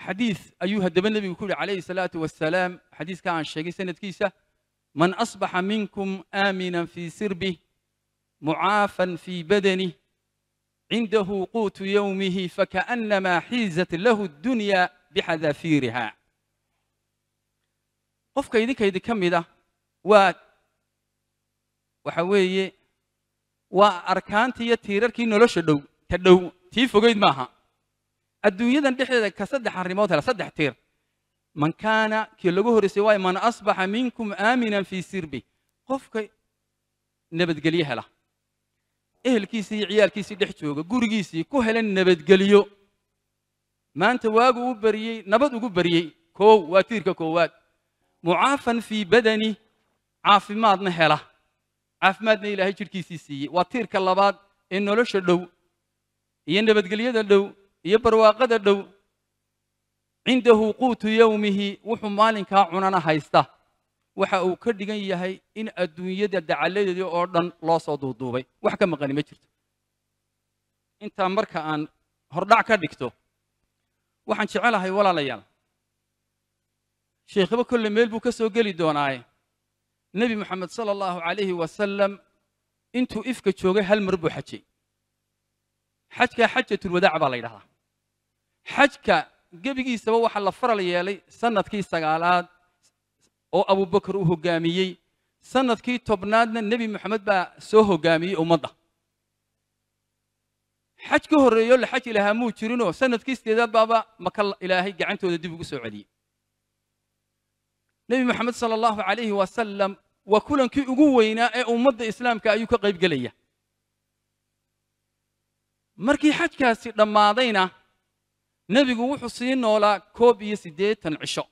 حديث أيها الدب النبي يقول عليه الصلاة والسلام حديث كان شيخ سنة كيسة من أصبح منكم آمنا في سربه معافا في بدنه عنده قوت يومه فكأنما حيزت له الدنيا بحذافيرها قف كيدي كيدي كم إذا و وحوي تيتيرر تيركي نلوش الدو تدو تيفو قيد معها adduunyadan dhexdeeda ka saddex arrimood hela saddex tiir man kaana kii lagu horreysay waayo man asbaxa minkum aaminan fii sirbi qofka nabadgelyo hela ehelkiisii iyo ciyaalkiisii dhex jooga gurigiisii ku hela nabadgelyo maanta waagu u bariyey nabad ugu bariyey kow waa tiirka koowaad mucaafan fii badani caafimaadna hela caafimaadna ilaahay jidhkiisii siiyey waa tiirka labaad ee nolosha dhow iyo nabadgelyada dhow iyo barwaaqada dhow cindahu quutu yowmihi wuxuu maalinkaa cunana haysta waxa uu ka dhigan yahay in adduunyada dacalladeedii oo dhan loo soo duuduubay wax ka maqani ma jirto intaa marka aan hordhac ka dhigto waxaan jecelahay walaalayaal sheekhaba kolle meel buu ka soo geli doonaaye nebi moxamed sala allahu calayhi wasalam intuu ifka joogay hal mar buu xajay xajkaa xajatulwadaac baa la yidhahdaa xajka gebigiisaba waxaa la faral yeelay sanadkii sagaalaad oo abubakar uu hogaamiyey sanadkii tobnaadna nebi moxamed baa soo hogaamiyey ummadda xaj ka horreeyo la xaj ilahaa muu jirinoo sanadkii sideedaad baaba maka ilaahay gacantooda dib ugu soo celiyey nebi moxamed sala allahu calayhi wasalam waa kulankii ugu weynaa ee ummadda islaamka ayuu ka qayb gelaya markii xajkaasi dhammaadayna نبي وحسين نولا كوب يسدي تنعشا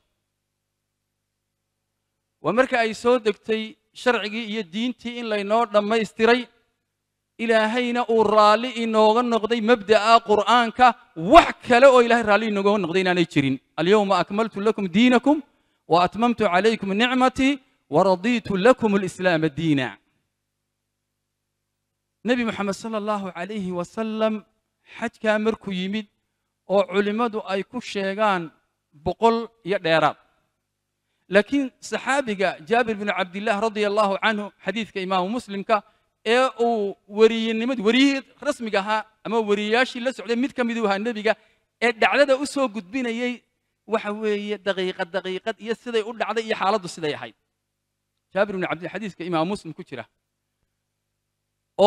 ومركا ايسو دكتي شرعي يدين تي ان لينور لما يستري الى هين او رالي انو نغدي مبدا قران كا وحكا لو الى رالي انو نغدي نيشرين اليوم اكملت لكم دينكم واتممت عليكم نعمتي ورضيت لكم الاسلام دينا نبي محمد صلى الله عليه وسلم حج كامر كيميد oo culimmadu ay ku sheegaan boqol iyo dheeraad laakiin saxaabiga jaabir binu cabdillaah radia allaahu canhu xadiidka imaamu muslimka ee uu weriyenimad weriyihii rasmiga ahaa ama weriyayaashii la socday mid ka miduu ahaa nebiga ee dhacdada u soo gudbinayey waxa weeye daqiiqad daqiiqad iyo siday u dhacday iyo xaaladdu siday ahayd jaabir binu cabdi xadiiska imaamu muslim ku jira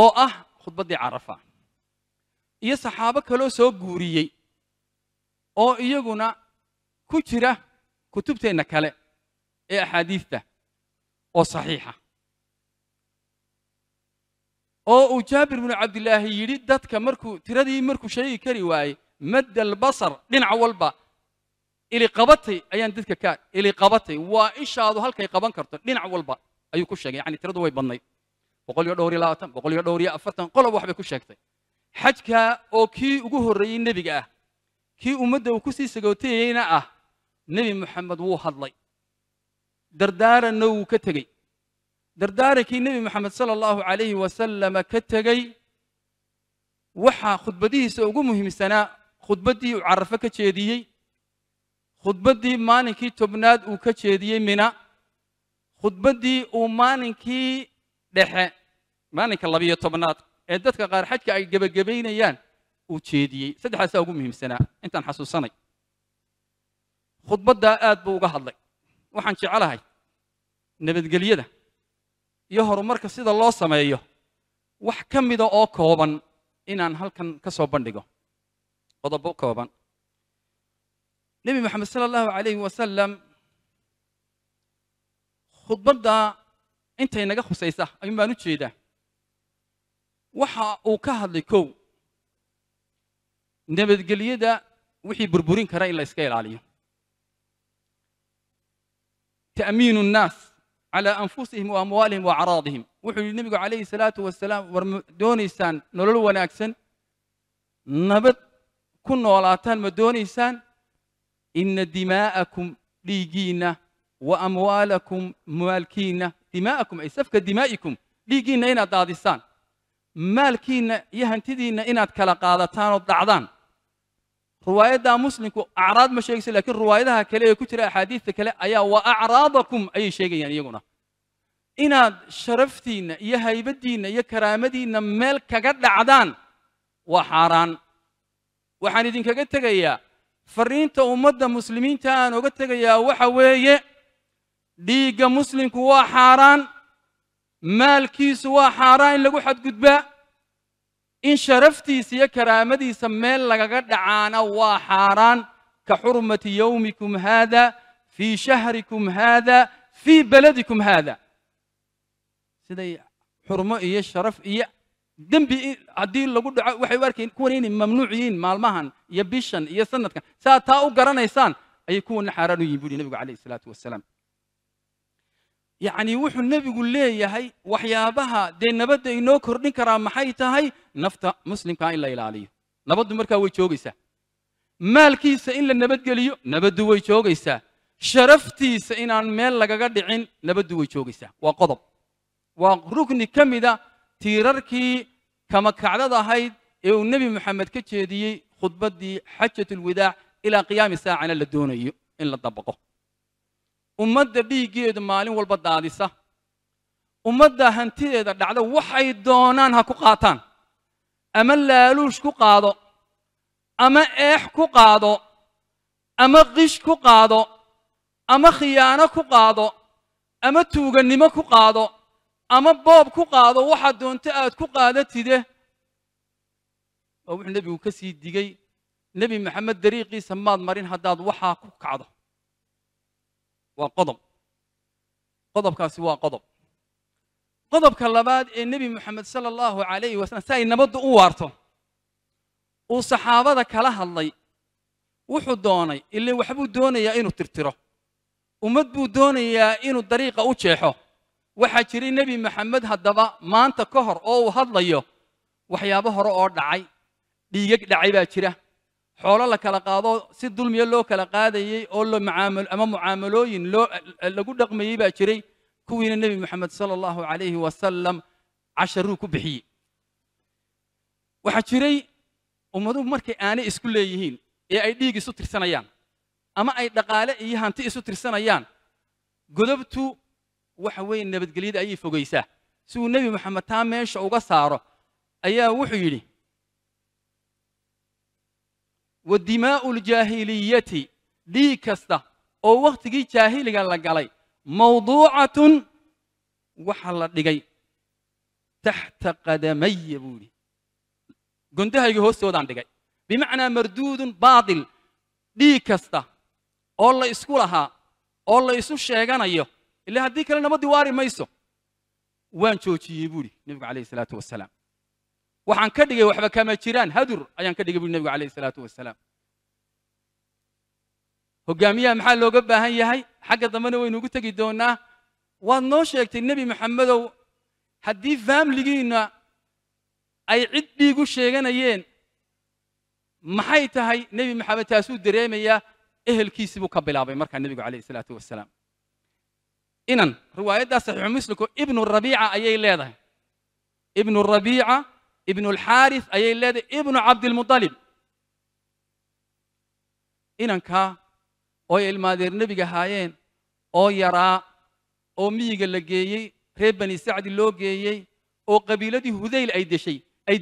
oo ah khudbaddii carafa iyo saxaabo kaloo soo guuriyey أو يجونا كثيرة كتب تين كله أحاديثه أو صحيحة أو جابر بن عبد الله يريد ذات كمركو تردي مركو شيء كرواي مد البصر لين عوال با إلى قبته أيان ذات كار إلى قبته وإيش هذا هل كي قبان كرتر لين عوال با أيو كل شيء يعني تردوا وين بني بقول يا دوري لا تم بقول يا دوري أفرتن قلوا واحد بكل شيء حجك أو كي وجوه الرئي النبي كي أمد وكسي سقوتينا أه نبي محمد وو هضلي دردار النو كتغي دردار كي نبي محمد صلى الله عليه وسلم كتغي وحا خطبته سوغو مهم سنة خطبتي عرفك تشيدي خطبتي مانكي تبناد وكتشيدي منا خطبتي ومانكي دحا مانك الله بيه تبناد إيه دتك غير حجك أي جبل جبين يعني وجيديي سدح ساو مهم سنة انت حسو سنه خطبته اد بو غا حدلي وحان جعلها نبد قليه ده يهر مركه سيده الله سميه وح كميده او كوبان انان هلكن كسو بندغو قدب كوبان نبي محمد صلى الله عليه وسلم خطبته انت نغه خسيسه ايما نجيده وحا او كهدلي كو نبت جليدا وحي بربورين كرائن لا إسكيل عليه تأمين الناس على أنفسهم وأموالهم وأعراضهم وحي النبي عليه الصلاة والسلام دونيسان نولول ولاكسن نبت كن ولاتان مدونيسان إن دماءكم ليجينا وأموالكم مالكينا دماءكم أي سفك دمائكم ليجينا إن دادستان مالكينا يهنتدينا إن أتكلا قادتان وضعضان روايه دا مسلم اعراض مشايخ شيغس رواية روايتها كلا كتر احاديث كلا ايا واعراضكم اي شيء يعني يقولنا ان شرفتينا يا هيبتينا يا كرامتينا ميل كغا عدان وحاران وحان يدين كغا تغيا فرينت امه مسلمين تان اوغا تغيا وحا ويه مسلم كو حاران مال كيس وحاران لغو حد قدبه in sharaftiisa iyo karaamadiisa meel lagaga dhacaana waa xaaraan ka xurmati yowmikum haada fii shahrikum haada fii beladikum haada siday xurmo iyo sharaf iyo dembi haddii lagu dhaco waxay u arkayen kuwan inay mamnuuc yihiin maalmahan iyo bishan iyo sanadkan saaad taa u garanaysaan ayay kuwana xaaraan u yihin buri nabigu calayh isalaatu wasalaam يعني وح النبي يقول لي يا هاي وحيابها دين نبدا ينوكر نكرا ما هاي نفتا مسلم كان الا عليه نبدا مركا ويتشوغيسا مالكي سئل النبد قليو نبدا ويتشوغيسا شرفتي سئل عن مال لقاقاد عين نبدا ويتشوغيسا وقضب وركني كم اذا تيركي كما كعدد هاي يو النبي محمد كتشي دي دي حجه الوداع الى قيام الساعه انا اللدوني ان لا طبقه ummadda dhiiggeedu maalin walba daadisa ummadda hantideeda dhacda waxay doonaan ha ku qaataan ama laaluush ku qaado ama eex ku qaado ama qish ku qaado ama khiyaano ku qaado ama tuugannimo ku qaado ama boob ku qaado waxaad doonto aad ku qaadatide waa wuxuu nebigu ka sii digey nebi maxamed dariiqiisa maad marin haddaad waxaa ku kacdo waa qodob qodobkaasi waa qodob qodobka labaad ee nebi moxamed sala allahu calayhi wasalam si ay nabaddu u waarto uu saxaabada kala hadlay wuxuu doonay ile waxbuu doonayaa inuu tirtiro ummad buu doonayaa inuu dariiqa u jeexo waxaa jiray nebi moxamed haddaba maanta ka hor oo uu hadlayo waxyaabo hore oo dhacay dhiigag dhacay baa jira xoolo la kala qaado si dulmiya loo kala qaadayay oo la mucaamalo ama mucaamalooyin loo lagu dhaqmayay baa jiray kuwiina nebi moxamed sala allahu calayhi wasalam casharuu ku bixiyey waxaa jiray ummaduhu markay aanay isku leeyihiin ee ay dhiig isu tirsanayaan ama ay dhaqaale iyo hanti isu tirsanayaan godobtu waxa weeye nabadgelyada ayay fogaysaa si uu nebi moxamed taa meesha uga saaro ayaa wuxuu yidhi wa dimaa'u ljaahiliyati dhiig kasta oo wakhtigii jaahiliga la galay mawduucatun waxa la dhigay taxta qadamaya buu yidhi gondahayga hoostoodaan dhigay bimacnaa marduudun baadil dhiig kasta oo la isku lahaa oo la isu sheeganayo ilaa haddii kale nama diwaari mayso waan joojiyey buuhi nebigu calayhi salaatu wasalaam وحن كده وحبا كما تيران هدر أيام كده قبل النبي عليه الصلاة والسلام هو جميع محل لو جب هاي هاي حاجة ضمنه وينو قلت جدونا والنوش يكت النبي محمد هدي فهم لقينا أي عد بيقول شيء أنا ين محيط هاي نبي محمد تاسود دريمة يا أهل كيس بقبل أبي مركع النبي عليه الصلاة والسلام إنن رواية صحيح مسلك ابن الربيعة أي ليه ابن الربيعة ابن الحارث ayay leedahay ibnu cabdilmualib inankaa oo ay ilmaadeer nebiga ahaayeen oo yaraa oo miyiga la geeyey reer bani sacdi loo geeyey oo qabiiladii hudayl ay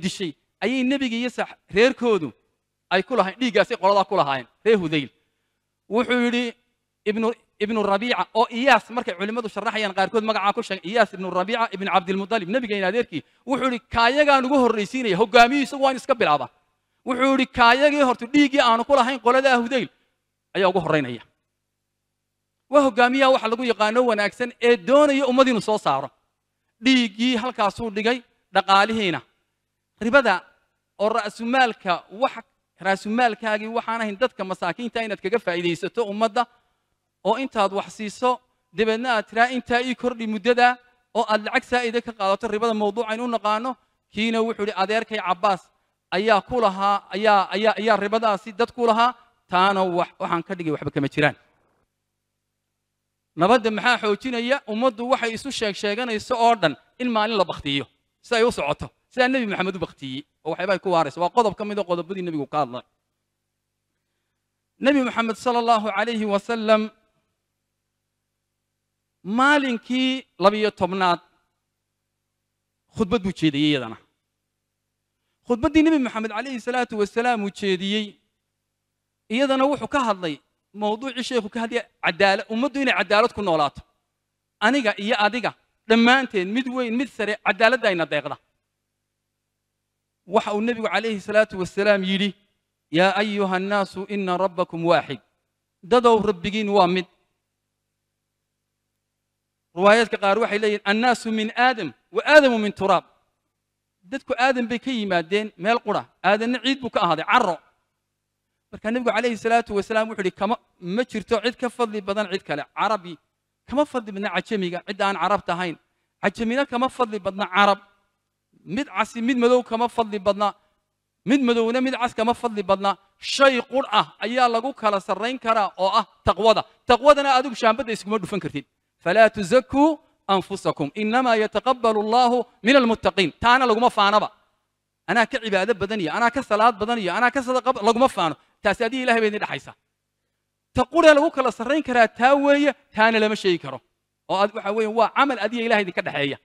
dishay ayay nebiga iyo reerkoodu ay ku lahayen dhiiggaasay qoladaa ku lahaayeen reer hudayl wuxuu yidhi ibnu rabiica oo iyaas markay culimmadu sharaxayaan qaarkood magacaa ku sheegay iyaas ibnu rabiica ibnu cabdilmudalib nebigayna adeerkii wuxuu yidhi kaayagaan ugu horraysiinaya hoggaamiyii isagu waan iska bilaaba wuxuu yidhi kaayagii horta dhiiggii aanu ku lahayn qoladaa hudayl ayaa ugu horraynaya waa hoggaamiyaha waxa lagu yaqaano wanaagsan ee doonaya ummad inuu soo saaro dhiiggii halkaasuu dhigay dhaqaalihiina ribada oo ra'sumaalka wax ra'sumaalkaagii waxaan ahayn dadka masaakiinta inaad kaga faa'iidaysato ummadda او انت اد وحسيسو دبنا ترى انت اي كردي مدده او العكس اذا قالت الربا الموضوع انو نقانو كينا وخل اديرك عباس ايا كولها ايا ايا ايا الربا سي دد كولها تانا وح وحان كدغي وخب كما محا نبد ما حوجينيا امده وحي اسو شيخ شيغانيسو اوردن ان مالين لا بختيو سي او سوتو النبي محمد بختي او وحي باي كو وارس وا قودب كميدو النبي كو قادله نبي محمد صلى الله عليه وسلم maalinkii labiyo tobnaad khudbad buu jeediyey iyadana khudbaddii nebi moxamed calayhi salaatu wasalaam uu jeediyey iyadana wuxuu ka hadlay mawduucii sheekhu ka hadlaya cadaalad ummaddu inay cadaalad ku noolaato aniga iyo adiga dhammaanteen mid weyn mid sare cadaaladda ayna deeqda waxa uu nebigu calayhi salaatu wasalaam yidhi yaa ayuha annaasu ina rabbakum waaxid dadow rabbigiin waa mid روايات قال روح إلي الناس من آدم وآدم من تراب دتك آدم بكي مادين ما القرى آدم عيد بك هذا عرّ فكان النبي عليه الصلاة والسلام يقول كما ما شرت عيد كفضل بدن عيد كلا عربي كما فضل بدن عجمي عيد أنا عربت هين عجمينا كما فضل بدن عرب مد عسي مد مدو كما فضل بدن مد مدونا مد عس كما فضل بدن شيء قرأ أيا لقوك على سرين كرا أو أه تقوى تقوى أنا أدوك شام بدي اسمه دفن كرتين فلا تزكوا أنفسكم إنما يتقبل الله من المتقين تانا لقما فانا أنا كعبادة بدنية أنا كصلاة بدنية أنا كصدقة لقما فانا تاسادي إله بين الحيسة تقول له كلا سرين كرا تاوي تانا لما شيء كرو أو أدقو حوي هو عمل أدي إله دي كده حيا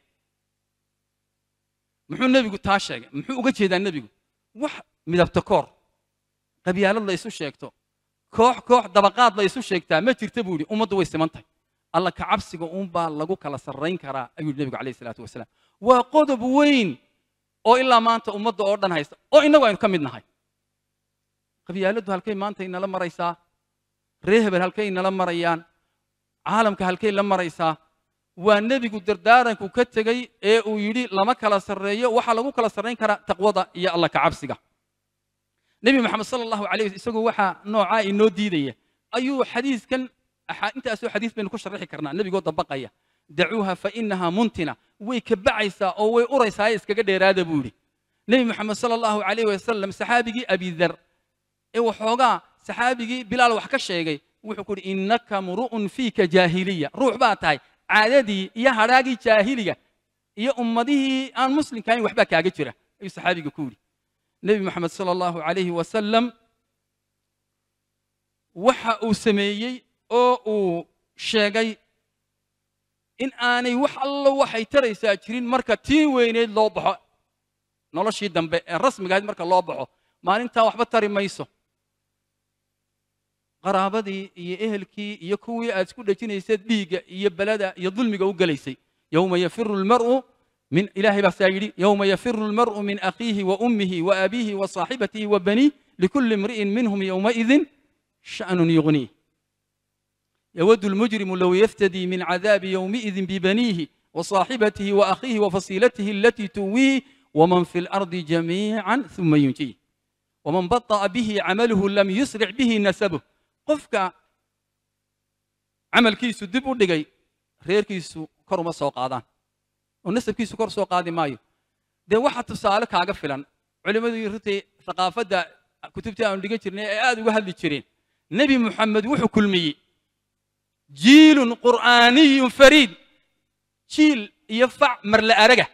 محو النبي قلت هاشا محو قجي ذا النبي وح مدبتكور قبيال الله يسو شيكتو كوح كوح دبقات الله يسو شيكتا ما ترتبولي أمد ويستمنتك alla ka cabsiga uunbaa lagu kala sarrayn karaa ayuu nebigu calayhi salaatu wasalaam waa qodob weyn oo ilaa maanta ummadda oo dhan haysta oo innagu aynu ka mid nahay qabyaaladdu halkay maanta inala maraysaa reer hebel halkay inala marayaan caalamka halkay la maraysaa waa nebigu dardaaranku ka tegey ee uu yidhi lama kala sarreeyo waxaa lagu kala sarrayn karaa taqwada iyo alla ka cabsiga nebi maxamed sala allahu alayh isagoo waxaa noocaa inoo diidaya ayuu xadiiskan أنت أسوي حديث بين كشر رحي كرنا النبي قلت بقية دعوها فإنها منتنة ويكبعيسا أو ويأريسا يسكا قد يراد بولي نبي محمد صلى الله عليه وسلم سحابي أبي ذر إيو حوغا سحابي بلال وحكشي يقول ويقول إنك مرؤ فيك جاهلية روح باتاي عددي يا هراغي جاهلية يا أمدي أن مسلم كان يحبك يا جترة أي إيوه صحابي كوري نبي محمد صلى الله عليه وسلم وحا أو سميي أو شجعي إن أنا يوح الله وحي ترى يساجرين مركا تين وين اللابحة نلاش يدم بالرسم قاعد مركا اللابحة ما أنت واحد ترى ما يسوا غرابة دي يأهل كي يكوي أذكر لكن يسد ديج يبلدة يظلم جو جليسي يوم يفر المرء من إلهي بس يوم يفر المرء من أخيه وأمه وأبيه وصاحبته وبنيه لكل امرئ منهم يومئذ شأن يغنيه يود المجرم لو يفتدي من عذاب يومئذ ببنيه وصاحبته وأخيه وفصيلته التي تويه ومن في الأرض جميعا ثم ينجيه ومن بطأ به عمله لم يسرع به نسبه قفك عمل كيسو دب ودقي غير كيسو كرم السوق هذا ونسب كيسو كرم السوق هذا مايو ده واحد تسالك كاغا علماء culimadii runtii aqaafadda kutubtii aanu dhigan jirnay ee aada uga hadli jireen nebi muxamed wuxuu kulmiyey جيل قرآني فريد جيل يفع مرل أرجع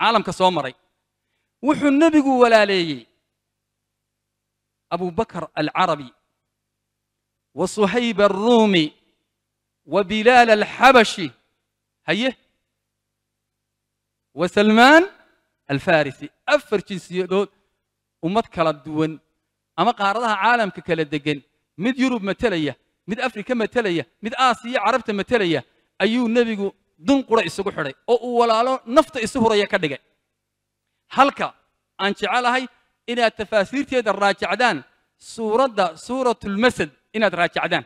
عالم كصومري وحو النبي ولا لي أبو بكر العربي وصهيب الرومي وبلال الحبشي هيه وسلمان الفارسي أفر جنسي دول كلا دوان أما قاردها عالم كلا مد يروب متليه mid afrika matalaya mid aasiya carabta matalaya ayuu nebigu dunqura isugu xidhay oo uu walaalo nafta isu huraya ka dhigay halka aan jecelahay inaad tafaasiirteeda raajacdaan suuradda suuratulmasad inaad raajacdaan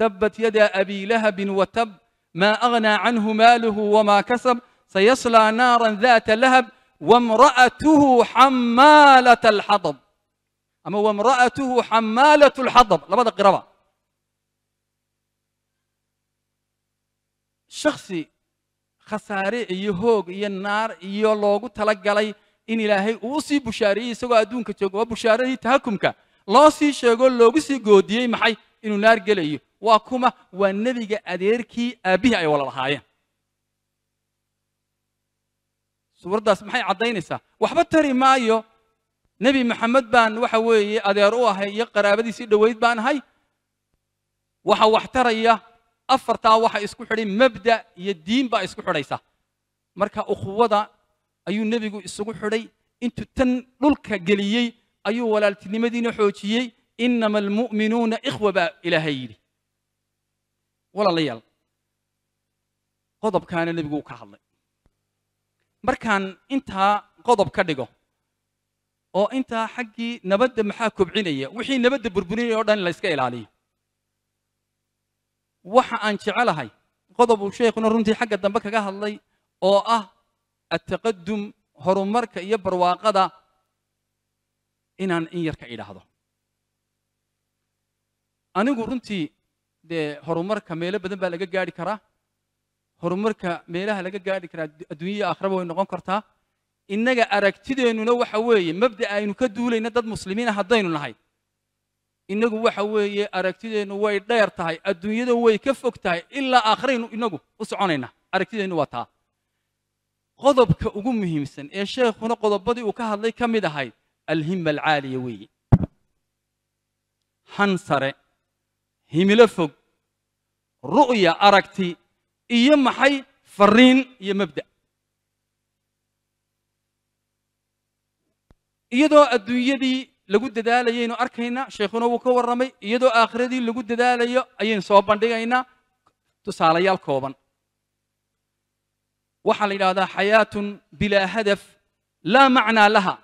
tabbat yada abi lahabin watab maa aghnaa canhu maaluhu wamaa kasab sayaslaa naaran daata lahab وامرأته حمالة الحطب أما وامرأته حمالة الحطب لبدا قرابة shakhsi khasaare iyo hoog iyo naar iyo loogu tala galay in ilaahay uu usii bushaariyey isagoo adduunka jooga waa bushaaradii tahakumka loo sii sheego loogu sii goodiyey maxay inuu naar gelayo waa kuma waa nebiga adeerkii aabbihii ay wala lahaayeen suuraddaas maxay caddaynaysaa waxba tari maayo nebi maxamed baan waxa weeye adeer u ahay iyo qaraabadiisii dhoweyd baan ahay waxa wax taraya afartaa waxa isku xidhay mabda iyo diin baa isku xidhaysa marka ukhuwada ayuu nebigu isugu xidhay intuu tan dhulka geliyey ayuu walaaltinimadiina xoojiyey inama almu'minuuna ikhwa baa ilaahay yidhi walaalayaal qodobkaana nebigu uu ka hadlay markaan intaa qodob ka dhigo oo intaa xaggii nabadda maxaa kobcinaya wixii nabadda burburinaya o dhan layska ilaaliyo waxa aan jecelahay qodobuu sheekhuna runtii xagga dambe kaga hadlay oo ah ataqadum horumarka iyo barwaaqada inaan in yar ka idhaahdo anigu runtii dee horumarka meelo badan baa laga gaadhi karaa horumarka meelaha laga gaadhi karaa adduunyaya akhraba way noqon kartaa innaga aragtideennuna waxa weeye mabda aynu ka duulayna dad muslimiina ah haddaynu nahay inagu waxa weeye aragtideennu way dheer tahay adduunyada way ka fog tahay ilaa aakhiraynu innagu u soconaynaa aragtideennu waa taa qodobka ugu muhiimsan ee sheekhuna qodobadii uu ka hadlay ka mid ahayd alhima alcaaliya weeye han sare himilo fog ru'ya aragti iyo maxay fariin iyo mabda iyadoo adduunyadii lagu dadaalayaynu arkaynaa sheekhuna wuu ka warramay iyadoo aakhiradii lagu dadaalayo ayaynu soo bandhigaynaa tusaalayaal kooban waxaa la yidhahdaa xayaatun bilaa hadaf laa macnaa laha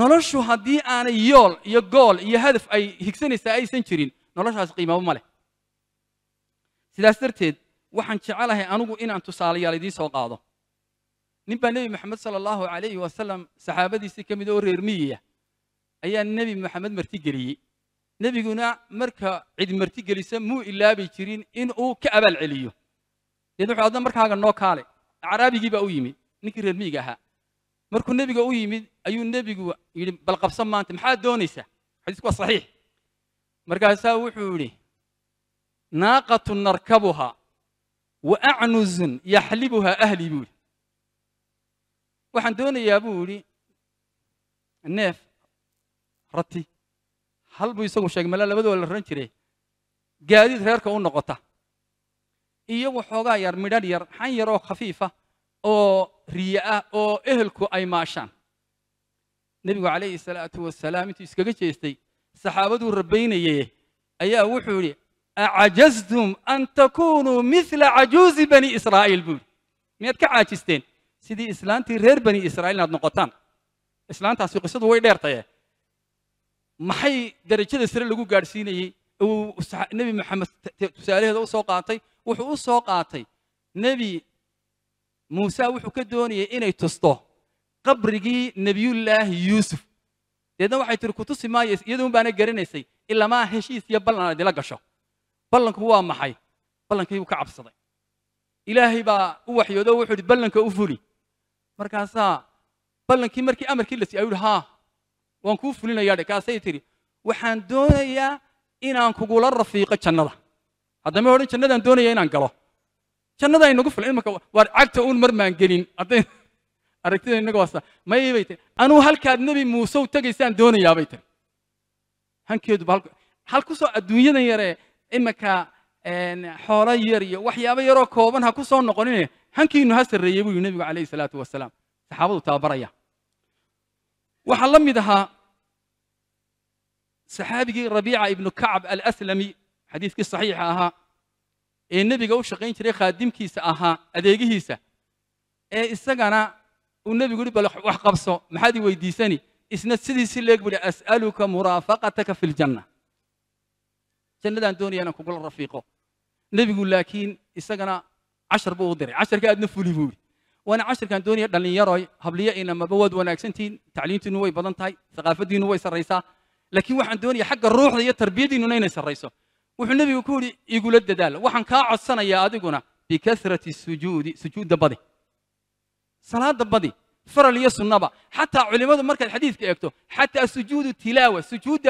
noloshu haddii aanay yool iyo gool iyo hadaf ay higsanaysaa aysan jirin noloshaas qiimaba ma leh sidaas darteed waxaan jecelahay anigu inaan tusaalayaal idiin soo qaado nin baa nebi maxamed sala allahu calayhi wasalam saxaabadiisii ka mid oo reer miyiya ayaa nebi maxamed martigeliyey nebiguna marka cid martigelisa muu ilaabi jirin in uu ka abaal celiyo deed wuxuu adna markaaga noo kaale acraabigii baa u yimid ninkii reer miyiga ahaa markuu nebiga u yimid ayuu nebigu yidhi bal qabsan maanta maxaad doonaysaa xadiisku waa saxiix markaasaa wuxuu yidhi naaqatu narkabuha wa acnuzun yaxlibuha ahlii buu yidhi waxaan doonayaa buu yidhi neef رتي هل بيسوق شيء ملا لبده ولا رنجري قاعد يظهر كون نقطة إيه وحوجا ير مدار ير حين يرى خفيفة أو رياء أو إهلكو أي ماشان نبي عليه الصلاة والسلام تيسكجي يستي صحابة الربين يه أي وحوري أعجزتم أن تكونوا مثل عجوز بني إسرائيل بول ميت كعاجزتين سيدي إسلام تير بني إسرائيل نقطان إسلام تاسو قصد وين ديرته maxay darajada sare lagu gaadhsiinayey nebi maxamed tusaalaheeda u soo qaatay wuxuu u soo qaatay nebi muuse wuxuu ka doonayay inay tusto qabrigii nebiyullaahi yuusuf deedna waxay tihi ku tusi maayo iyaduun baana garanaysay ilamaa heshiis iyo ballan aad ila gasho ballanku waa maxay ballankii buu ka cabsaday ilaahay baa u waxyoodo wuxuu yidhi ballanka u fuli markaasaa ballankii markii amarkii la siiyay ayuu yidhi haa waan kuu fulinayaa kaasay tiri waxaan doonayaa inaan kugula rafiiqo jannada haddama odhan jannadaan doonaya inaan galo jannada inagu filan imaka waa cagta uun mar maan gelin hadday aragtida inaga waasa may bay tiri anuu halkaad nebi muuse u tegaysaan doonayaa bay tiri hankeeduba halku hal ku soo adduunyadan yaree imaka xoolo yar iyo waxyaabo yaroo kooban ha ku soo noqonine hankiinu ha sarreeyey buu yidhi nebigu calayhi salaatu wasalaam saxaabadu tababaraya waxaa la mid ahaa saxaabigii rabiica ibnu kacab alaslami xadiiskii saxiixa ahaa ee nebiga u shaqayn jiray khaadimkiisa ahaa adeegihiisa ee isagana uu nebigu yidhi bal wax qabso maxaad i weydiisani isna sidiisi leeg buu yidhi as'aluka muraafaqataka fi ljanna jannadaan doonaya inaan kugula rafiiqo nebigu laakiin isagana cashar buu u diray casharka aadna fuli buu yidhi waana casharkaan doonaya dhallinyaroy habliyo inamaba waad wanaagsantihiin tacliintiinu way badan tahay thaqaafaddiinu way sarraysaa لكن وحن دوني حق الروح ذي تربيه دي نونين سرّيسه وحن النبي يقول يقول الدلال وحن كاعد سنة يا أدقنا بكثرة السجود سجود دبدي صلاة دبدي فر لي النبا حتى علماء مرك الحديث كأكتو حتى السجود التلاوة سجود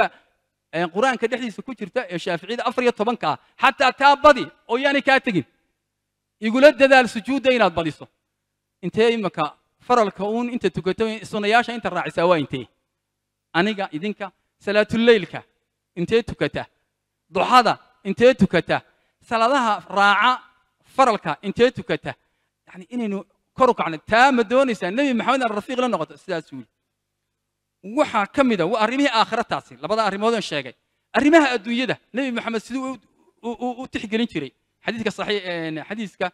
القرآن آه، كده حديث كتير تا الشافعي ده أفرج طبعا حتى تابدي أو يعني كاتجين يقول الدلال سجود دينا دبدي صو أنت يا فر الكون أنت تقول سنة ياشا أنت راعي سواء أنت أنا إذنك صلاة الليل كا انتي تكتا ضحادا انتي تكتا صلاة راعة فرلكا انتي تكتا يعني اني كرك عن التام دونيس النبي محمد الرفيق لنا قط سلا سوي وحى كم ده وأرميه آخر تاسي لبضع أرميه هذا الشيء أرميه الدنيا ده النبي محمد سدو و... كري حديثك صحيح حديثك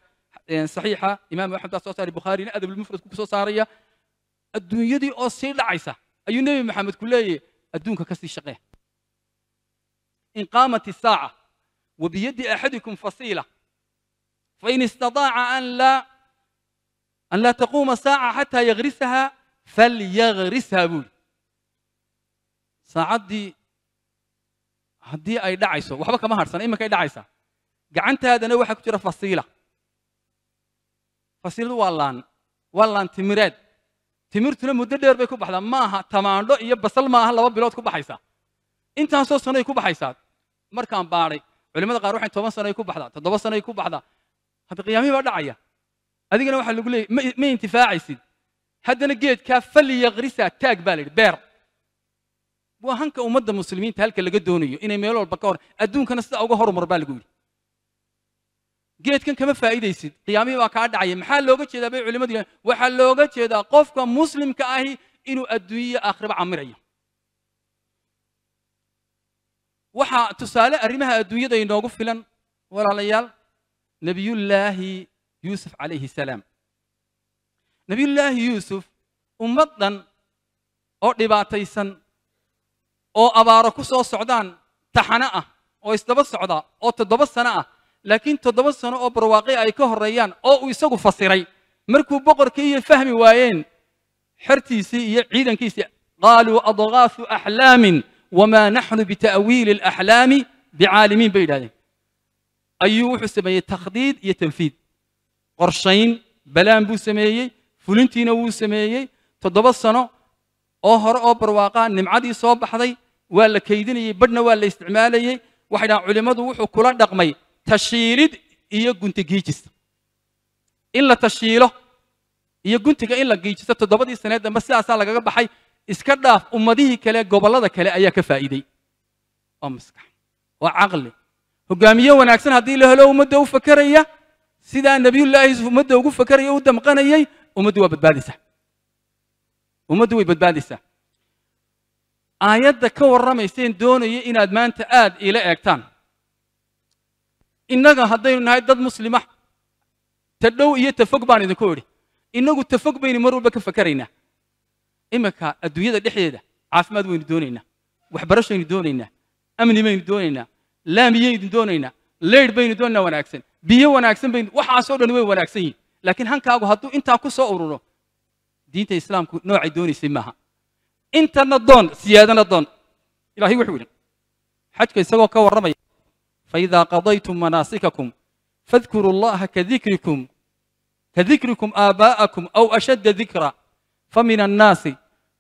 صحيحة إمام محمد صلى الله عليه البخاري أدب المفرد كوكسو صارية الدنيا دي أصيل عيسى أي نبي محمد كله أدونك كسي شقيه إن قامت الساعة وبيد أحدكم فصيلة فإن استطاع أن لا أن لا تقوم ساعة حتى يغرسها فليغرسها بول ساعة دي هدي أي دعيسة وحبك ما هرسن إما كي دعيسة قعنت هذا نوع حكترة فصيلة فصيلة والله والله أنت مريد timirtuna muddo dheer bay ku baxdaa maaha tamaandho iyo basal maaha laba bilood ku baxaysaa intaasoo sanoay ku baxaysaa markaan baadhay culimmada qaar waxay toban sanoay ku baxdaa toddoba sanoay ku baxdaa hadda qiyaamihii baa dhacaya adigana waxaa lagu leeyay ma intifaacaysid haddana geedkaa faliyaqrisa taag baa la yidhi beer waa hanka ummadda muslimiinta halka laga doonayo inay meel walba ka hor adduunkana sidaa uga horumar baa lagu yidhi geedkan kama faa'iidaysid qiyaamihii baa kaa dhacaya maxaa looga jeedaa bay culimmadu yidhahan waxaa looga jeedaa qofka muslimka ahi inuu adduunye akhiraba camirayo waxaa tusaale arrimaha adduunyada inoogu filan walaalayaal nebiyullaahi yuusuf calayhi salaam nebiyullaahi yuusuf ummaddan oo dhibaataysan oo abaaro ku soo socdaan taxano ah oo isdaba socda oo toddoba sano ah لكن تضرب سنة أبر واقع أيكه الريان أو يسقى فصري مركو بقر كي فهم وين حرتي سي عيدا كيس قالوا أضغاث أحلام وما نحن بتأويل الأحلام بعالمين بيلاده أي وحس بين تخديد يتنفيذ قرشين بلام بو سمية فلنتين بو سمية تضرب سنة أهر أبر واقع نمعدي صوب حضي ولا كيدني بدنا ولا استعمالي وحنا علمته وحو كلان دقمي tashiilid iyo gunti giijis in la tashiilo iyo guntiga in la giijiso toddobadii saneed dambe sidaasaa lagaga baxay iska dhaaf ummadihii kale gobollada kale ayaa ka faa'iiday waa maskax waa caqli hogaamiye wanaagsan haddii la helo ummadda u fakaraya sidaa nebiyullaahi ummadda ugu fakaraya u damqanayay ummaddu waa badbaadaysaa ummaddu way badbaadisaa aayadda ka warramayseen doonaya inaad maanta aad iila eegtaan innaga haddaynu nahay dad muslima ta dhow iyo ta fog baan idinku idhi innagu ta fog baynu mar walba ka fakaraynaa iminka adduunyada dhexdeeda caafimaad waynu doonaynaa waxbarashaynu doonaynaa amni baynu doonaynaa laamiyaynu doonaynaa leydh baynu doonaynaa wanaagsan biyo wanaagsan baynu waxaasoo dhan way wanaagsan yihin laakiin hankaagu hadduu intaa ku soo ururo diinta islaamku noocay doonaysay maaha intana doon siyaadana doon ilaahay wuxuu yidhi xajka isagoo ka warramaya فإذا قضيتم مناسككم فاذكروا الله كذكركم كذكركم آباءكم أو أشد ذكرا فمن الناس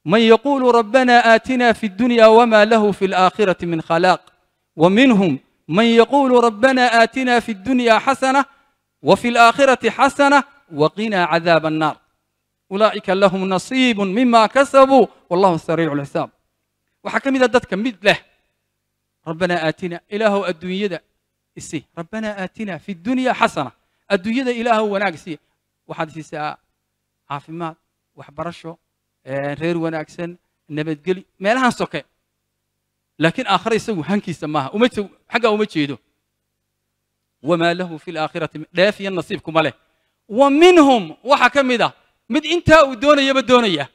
من يقول ربنا آتنا في الدنيا وما له في الآخرة من خلاق ومنهم من يقول ربنا آتنا في الدنيا حسنة وفي الآخرة حسنة وقنا عذاب النار أولئك لهم نصيب مما كسبوا والله سريع الحساب وحكم إذا دتك مثله ربنا آتنا إله الدنيا إسي ربنا آتنا في الدنيا حسنة الدنيا إله وناقسي إيه؟ وحدث ساعة عافما وحبرشو آه، غير وناقسن نبت قلي ما لها سكة لكن آخر يسوي هنكي سماها ومت حاجة ومت وما له في الآخرة لا في نصيبكم عليه ومنهم وحكم ذا مد أنت ودوني يبدوني يا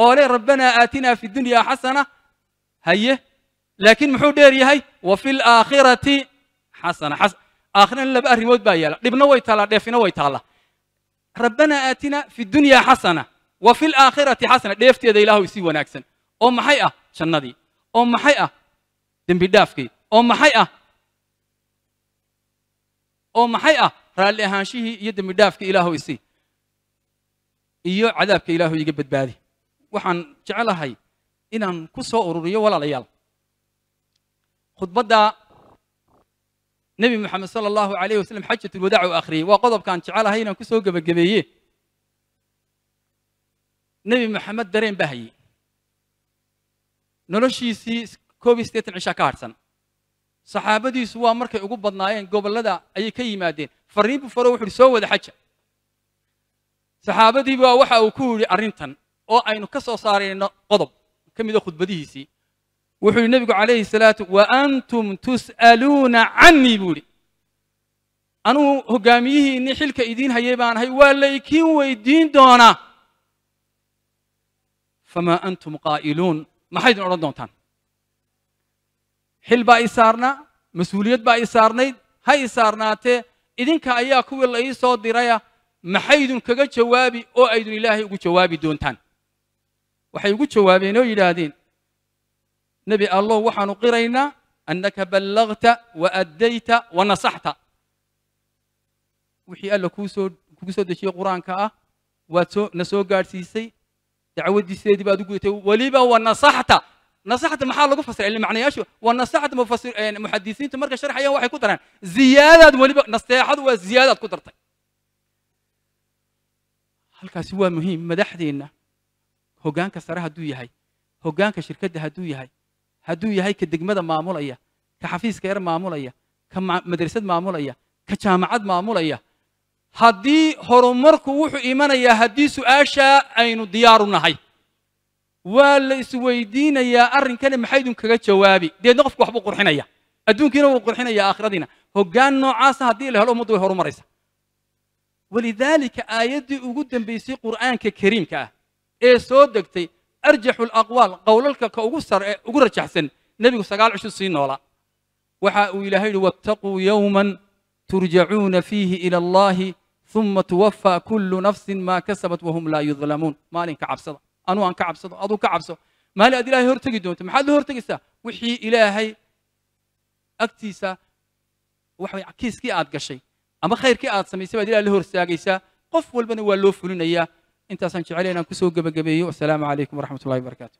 ربنا آتنا في الدنيا حسنة هيه laakiin muxuu dheer yahay wa fi laakhirati xasana aakhirana laba arrimood baa yaala dhibna way taallaa dheefina way taallaa rabbanaa aatina fi dunyaa xasana wa fi laakhirati xasana dheefteeda ilaahu isii wanaagsan oo maxay ah jannadii oo maxay ah dembi dhaafkii oo maxay ah oo maxay ah raalli ahaanshihii iyo dembi dhaafka ilaahu isii iyo cadaabka ilaahu iga badbaadi waxaan jeclahay inaan ku soo ururiyo walaalayaal خطبتها نبي محمد صلى الله عليه وسلم حجة الوداع وآخره وقضب كان تعالى هينا كسوق بالقبيه نبي محمد درين بهي نلوشي سي كوبي ستيت عشا كارسن صحابتي سوا مركة يقوب بضنائين قبل لدى أي كي مادين فريب فروح لسوا ذا حجة صحابتي بوا وحا وكولي أرنتن أو أينو كسو صارين قضب كم يدو خطبتي سي وحي النبي عليه الصلاة وأنتم تسألون عني بولي أنو هجاميه نحلك إدين هيبان هي وليكي ويدين دونا فما أنتم قائلون ما حيد أردون تان حل باي سارنا مسؤولية باي سارنا هاي سارنا تي إذن كأيا كوي الله يصوت ديرايا ما حيد كجوابي أو أيد الله يقول جوابي دون تان وحيقول جوابي نو يلادين نبي الله وحن قرينا أنك بلغت وأديت ونصحت وحي قال له كوسو دشي قرآن كا ونسو قارسي سي دعوة دي سيدي بادو وليبا ونصحت نصحت محال لقو فسر علم معنى ياشو ونصحت مفسر يعني محدثين تمرك شرح ايا واحد كتر زيادة وليبا نستيحد وزيادة كتر هل كاسوا مهم مدحدينا هو كان كسرها دويا هاي هو كان كشركة هدو هاي هاي يهاي كدقمدا مامولا يا كحفيز كير مامولا يا كمدرسة مامولا يا كجامعة مامولا يا هدي هرمرك وح إيمان يا هدي سؤاشا أين ديارنا هاي والسويدين يا أرن كان محيدون كجوابي دي نقف كحب قرحنا يا أدون كنا قرحنا يا آخرتنا هو كان نوع عاصة هدي له هلا مضوي هرمرسة ولذلك آيات وجودا بيسي قرآن كريم كا إيه صدقتي أرجح الأقوال قولك كأجسر أجرت حسن نبي سقال عشر سنين ولا وحاء هيل واتقوا يوما ترجعون فيه إلى الله ثم توفى كل نفس ما كسبت وهم لا يظلمون مالين كعبسد أنو كعب كعبسد أدو كعبسد مالي أدي إلهي هرتقي دونت محل هرتقيسا وحي إلهي أكتيسا وحي كيس كي أتقشى أما خير كي أتسمى سميسا أدي إلهي هرتقيسا قف والبني والوف إياه انت سنتو علينا كسو قبل قبل السلام عليكم ورحمه الله وبركاته